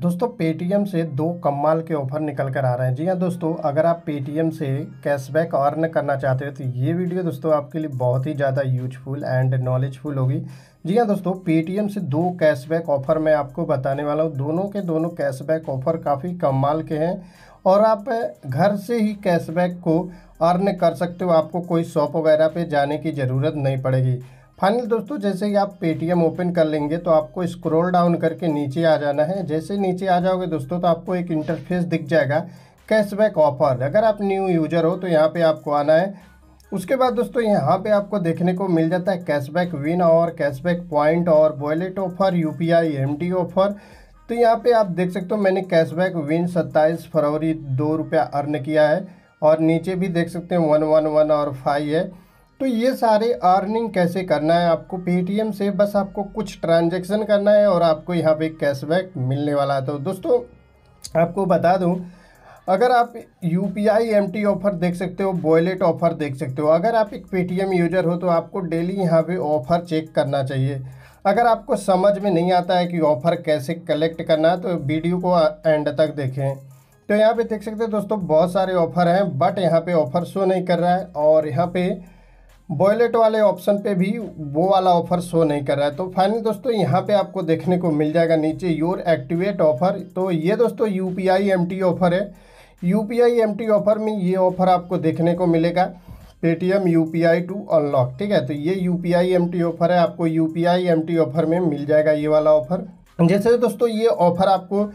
दोस्तों पेटीएम से दो कमाल के ऑफर निकल कर आ रहे हैं जी हाँ दोस्तों अगर आप पेटीएम से कैशबैक अर्न करना चाहते हो तो ये वीडियो दोस्तों आपके लिए बहुत ही ज़्यादा यूजफुल एंड नॉलेजफुल होगी जी हाँ दोस्तों पेटीएम से दो कैशबैक ऑफर मैं आपको बताने वाला हूँ दोनों के दोनों कैशबैक ऑफर काफ़ी कमाल के हैं और आप घर से ही कैशबैक को अर्न कर सकते हो आपको कोई शॉप वगैरह पर जाने की ज़रूरत नहीं पड़ेगी फाइनल दोस्तों जैसे कि आप पेटीएम ओपन कर लेंगे तो आपको स्क्रॉल डाउन करके नीचे आ जाना है जैसे नीचे आ जाओगे दोस्तों तो आपको एक इंटरफेस दिख जाएगा कैशबैक ऑफर अगर आप न्यू यूजर हो तो यहाँ पे आपको आना है उसके बाद दोस्तों यहाँ पे आपको देखने को मिल जाता है कैशबैक विन और कैशबैक पॉइंट और wallet offer U P I M offer तो यहाँ पर आप देख सकते हो मैंने कैशबैक विन सत्ताईस फरवरी दो रुपया अर्न किया है और नीचे भी देख सकते हैं वन वन वन और फाइव है तो ये सारे अर्निंग कैसे करना है आपको पेटीएम से बस आपको कुछ ट्रांजेक्शन करना है और आपको यहाँ पे कैशबैक मिलने वाला है तो दोस्तों आपको बता दूँ अगर आप U P I M T offer देख सकते हो बॉयलेट ऑफ़र देख सकते हो अगर आप एक पेटीएम यूजर हो तो आपको डेली यहाँ पे ऑफ़र चेक करना चाहिए अगर आपको समझ में नहीं आता है कि ऑफ़र कैसे कलेक्ट करना है तो वीडियो को एंड तक देखें तो यहाँ पे देख सकते हैं दोस्तों बहुत सारे ऑफ़र हैं बट यहाँ पे ऑफ़र शो नहीं कर रहा है और यहाँ पर बॉयलेट वाले ऑप्शन पे भी वो वाला ऑफर शो नहीं कर रहा है तो फाइनली दोस्तों यहाँ पे आपको देखने को मिल जाएगा नीचे योर एक्टिवेट ऑफर तो ये दोस्तों U P I M T offer है U P I M T offer में ये ऑफर आपको देखने को मिलेगा Paytm U P I to unlock ठीक है तो ये U P I M T offer है आपको U P I M T offer में मिल जाएगा ये वाला ऑफर जैसे दोस्तों ये ऑफर आपको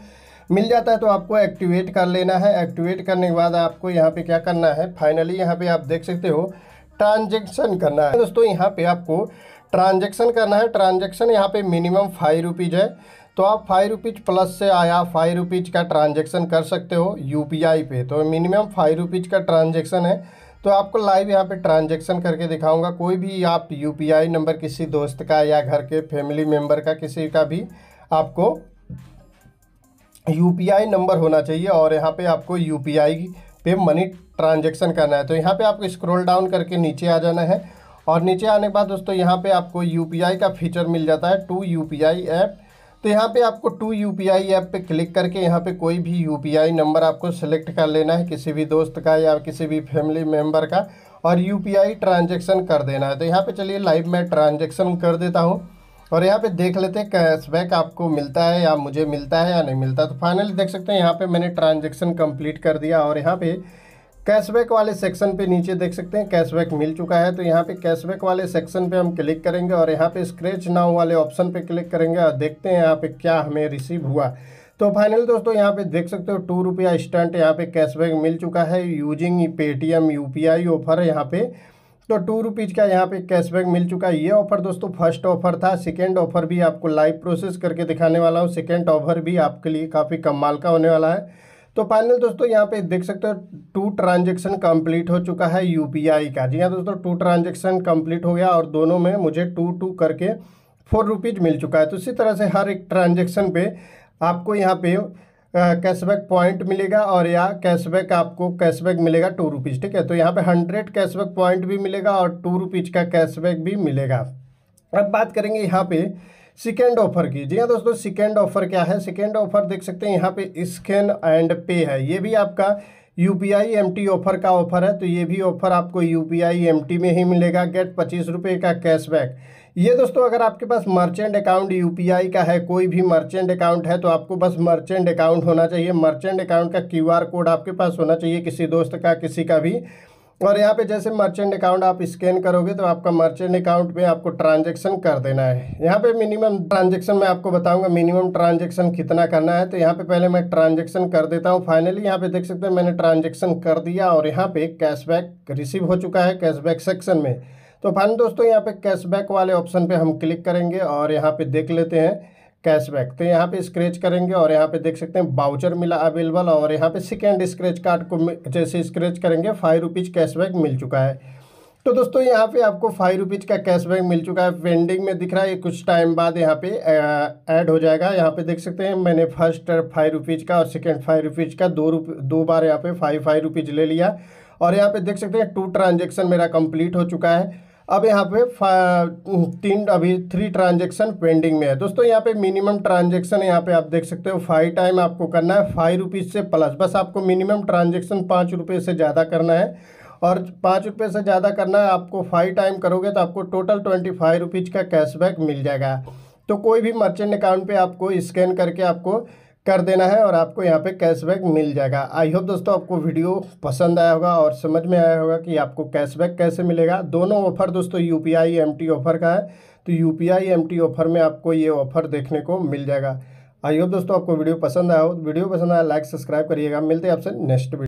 मिल जाता है तो आपको एक्टिवेट कर लेना है एक्टिवेट करने के बाद आपको यहाँ पे क्या करना है फाइनली यहाँ पे आप देख सकते हो ट्रांजेक्शन करना है दोस्तों यहाँ पे आपको ट्रांजेक्शन करना है ट्रांजेक्शन यहाँ पे मिनिमम फाइव रुपीज़ है तो आप फाइव रुपीज़ प्लस से आया फाइव रुपीज़ का ट्रांजेक्शन कर सकते हो यू पे तो मिनिमम फाइव रुपीज़ का ट्रांजेक्शन है तो आपको लाइव यहाँ पे ट्रांजेक्शन करके दिखाऊंगा कोई भी आप यू नंबर किसी दोस्त का या घर के फैमिली मेम्बर का किसी का भी आपको यू नंबर होना चाहिए और यहाँ पर आपको यू पे मनी ट्रांजेक्शन करना है तो यहाँ पे आपको स्क्रोल डाउन करके नीचे आ जाना है और नीचे आने के बाद दोस्तों यहाँ पे आपको यू का फीचर मिल जाता है टू यू ऐप तो यहाँ पे आपको टू यू ऐप पे क्लिक करके यहाँ पे कोई भी यू नंबर आपको सेलेक्ट कर लेना है किसी भी दोस्त का या किसी भी फैमिली मेम्बर का और यू ट्रांजेक्शन कर देना है तो यहाँ पर चलिए लाइव मैं ट्रांजेक्शन कर देता हूँ और यहाँ पे देख लेते हैं कैशबैक आपको मिलता है या मुझे मिलता है या नहीं मिलता तो फाइनली देख सकते हैं यहाँ पे मैंने ट्रांजेक्शन कंप्लीट कर दिया और यहाँ पे कैशबैक वाले सेक्शन पे नीचे देख सकते हैं कैशबैक मिल चुका है तो यहाँ पे कैशबैक वाले सेक्शन पे हम क्लिक करेंगे और यहाँ पे स्क्रैच नाउ वाले ऑप्शन पे क्लिक करेंगे और देखते हैं यहाँ पे क्या हमें रिसीव हुआ तो फाइनल दोस्तों यहाँ पे देख सकते हो टू रुपया स्टंट यहाँ पे कैशबैक मिल चुका है यूजिंग पेटीएम यूपीआई ऑफर यहाँ पे तो टू रुपीज़ का यहाँ पे कैशबैक मिल चुका है ये ऑफर दोस्तों फर्स्ट ऑफर था सेकेंड ऑफर भी आपको लाइव प्रोसेस करके दिखाने वाला हूँ सेकेंड ऑफर भी आपके लिए काफ़ी कम माल का होने वाला है तो फाइनल दोस्तों यहाँ पे देख सकते हो टू ट्रांजेक्शन कंप्लीट हो चुका है यू का जी हाँ दोस्तों टू ट्रांजेक्शन कम्प्लीट हो गया और दोनों में मुझे टू टू करके फोर रुपीज़ मिल चुका है तो इसी तरह से हर एक ट्रांजेक्शन पर आपको यहाँ पे कैशबैक पॉइंट मिलेगा और या कैशबैक आपको कैशबैक मिलेगा टू रुपीज़ ठीक है तो यहाँ पे हंड्रेड कैशबैक पॉइंट भी मिलेगा और टू रुपीज़ का कैशबैक भी मिलेगा अब बात करेंगे यहाँ पे सेकेंड ऑफर की जी हाँ दोस्तों सेकेंड ऑफर क्या है सेकेंड ऑफर देख सकते हैं यहाँ पे स्कैन एंड पे है ये भी आपका U P I M T offer का ऑफर है तो ये भी ऑफर आपको U P I M T में ही मिलेगा गेट पच्चीस रुपये का कैशबैक ये दोस्तों अगर आपके पास merchant account U P I का है कोई भी मर्चेंट अकाउंट है तो आपको बस मर्चेंट अकाउंट होना चाहिए मर्चेंट अकाउंट का क्यू आर कोड आपके पास होना चाहिए किसी दोस्त का किसी का भी और यहाँ पे जैसे मर्चेंट अकाउंट आप स्कैन करोगे तो आपका मर्चेंट अकाउंट में आपको ट्रांजेक्शन कर देना है यहाँ पे मिनिमम ट्रांजेक्शन मैं आपको बताऊंगा मिनिमम ट्रांजेक्शन कितना करना है तो यहाँ पे पहले मैं ट्रांजेक्शन कर देता हूँ फाइनली यहाँ पे देख सकते हैं मैंने ट्रांजेक्शन कर दिया और यहाँ पे कैशबैक रिसीव हो चुका है कैशबैक सेक्शन में तो फाइनल दोस्तों यहाँ पे कैशबैक वाले ऑप्शन पर हम क्लिक करेंगे और यहाँ पर देख लेते हैं कैशबैक तो यहाँ पे स्क्रैच करेंगे और यहाँ पे देख सकते हैं बाउचर मिला अवेलेबल और यहाँ पे सेकेंड स्क्रैच कार्ड को जैसे स्क्रैच करेंगे फाइव रुपीज़ कैशबैक मिल चुका है तो दोस्तों यहाँ पे आपको फाइव रुपीज़ का कैशबैक मिल चुका है पेंडिंग में दिख रहा है कुछ टाइम बाद यहाँ पे ऐड हो जाएगा यहाँ पे देख सकते हैं मैंने फर्स्ट फाइव रुपीज़ का और सेकेंड फाइव रुपीज़ का दो रुप दो बार यहाँ पे फाइव फाइव रुपीज़ ले लिया और यहाँ पे देख सकते हैं टू ट्रांजेक्शन मेरा कम्प्लीट हो चुका है अब यहाँ पे तीन अभी थ्री ट्रांजेक्शन पेंडिंग में है दोस्तों यहाँ पे मिनिमम ट्रांजेक्शन यहाँ पे आप देख सकते हो फाइव टाइम आपको करना है फाइव रुपीज़ से प्लस बस आपको मिनिमम ट्रांजेक्शन पाँच रुपये से ज़्यादा करना है और पाँच रुपये से ज़्यादा करना है आपको फाइव टाइम करोगे तो आपको टोटल ट्वेंटी फाइव रुपीज़ का कैशबैक मिल जाएगा तो कोई भी मर्चेंट अकाउंट पे आपको स्कैन करके आपको कर देना है और आपको यहाँ पे कैशबैक मिल जाएगा आई होप दोस्तों आपको वीडियो पसंद आया होगा और समझ में आया होगा कि आपको कैशबैक कैसे मिलेगा दोनों ऑफर दोस्तों U P I M T offer का है तो U P I M T offer में आपको ये ऑफर देखने को मिल जाएगा आई होप दोस्तों आपको वीडियो पसंद आया हो वीडियो पसंद आया लाइक सब्सक्राइब करिएगा मिलते हैं आपसे नेक्स्ट वीडियो